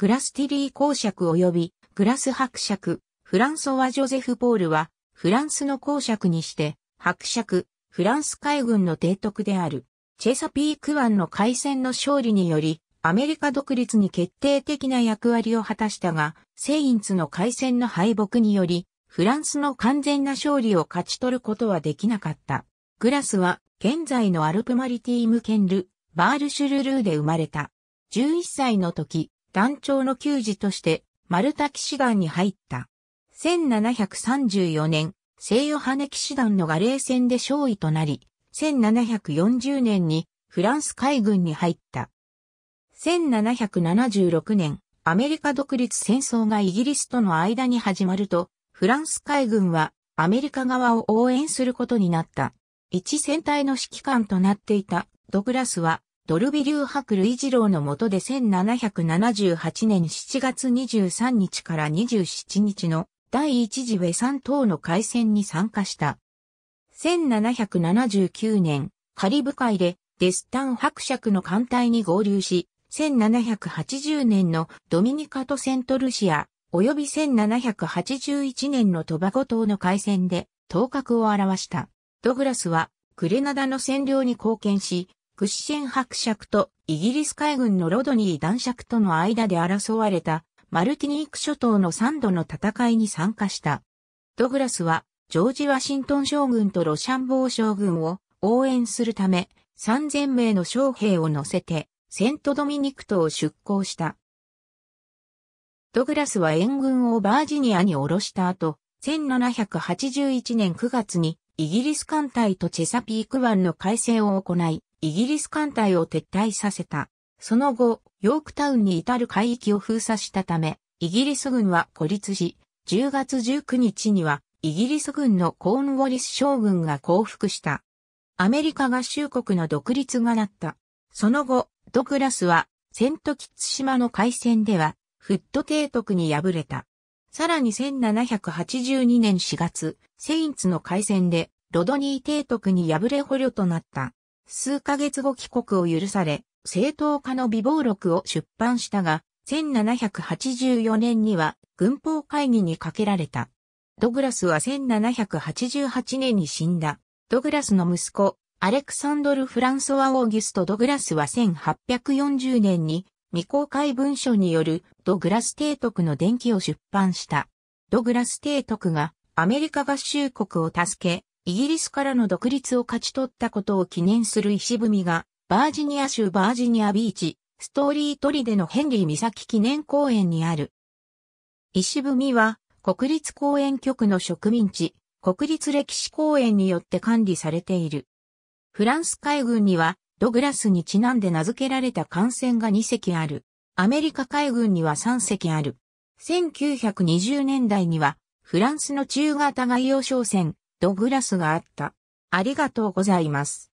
グラスティリー公爵及びグラス伯爵、フランソワ・ジョゼフ・ポールは、フランスの公爵にして、伯爵、フランス海軍の提督である。チェサピーク湾の海戦の勝利により、アメリカ独立に決定的な役割を果たしたが、セインツの海戦の敗北により、フランスの完全な勝利を勝ち取ることはできなかった。グラスは、現在のアルプマリティームンル、バールシュルルーで生まれた。11歳の時、団長の給仕として、丸田騎士団に入った。1734年、西洋羽根騎士団のガレー戦で勝尉となり、1740年にフランス海軍に入った。1776年、アメリカ独立戦争がイギリスとの間に始まると、フランス海軍はアメリカ側を応援することになった。一戦隊の指揮官となっていたドグラスはドルビ流白類二郎の下で1778年7月23日から27日の第一次ウェサン島の海戦に参加した。1779年、カリブ海でデスタン伯爵の艦隊に合流し、1780年のドミニカとセントルシア、及び1781年のトバゴ島の海戦で頭角を表した。ドグラスは、クレナダの占領に貢献し、屈伸シェン伯爵とイギリス海軍のロドニー男爵との間で争われたマルティニーク諸島の3度の戦いに参加した。ドグラスはジョージ・ワシントン将軍とロシャンボー将軍を応援するため3000名の将兵を乗せてセントドミニク島を出港した。ドグラスは援軍をバージニアに下ろした後、1781年9月にイギリス艦隊とチェサピーク湾の海戦を行い、イギリス艦隊を撤退させた。その後、ヨークタウンに至る海域を封鎖したため、イギリス軍は孤立し、10月19日には、イギリス軍のコーンウォリス将軍が降伏した。アメリカ合衆国の独立がなった。その後、ドグラスは、セントキッツ島の海戦では、フット提督に敗れた。さらに1782年4月、セインツの海戦で、ロドニー提督に敗れ捕虜となった。数ヶ月後帰国を許され、正当化の美貌録を出版したが、1784年には軍法会議にかけられた。ドグラスは1788年に死んだ。ドグラスの息子、アレクサンドル・フランソワ・オーギュスト・ドグラスは1840年に未公開文書によるドグラス提督の伝記を出版した。ドグラス提督がアメリカ合衆国を助け、イギリスからの独立を勝ち取ったことを記念する石踏みが、バージニア州バージニアビーチ、ストーリートリデのヘンリー岬記念公園にある。石踏みは、国立公園局の植民地、国立歴史公園によって管理されている。フランス海軍には、ドグラスにちなんで名付けられた艦船が2隻ある。アメリカ海軍には3隻ある。1920年代には、フランスの中型外洋商船、ドグラスがあった。ありがとうございます。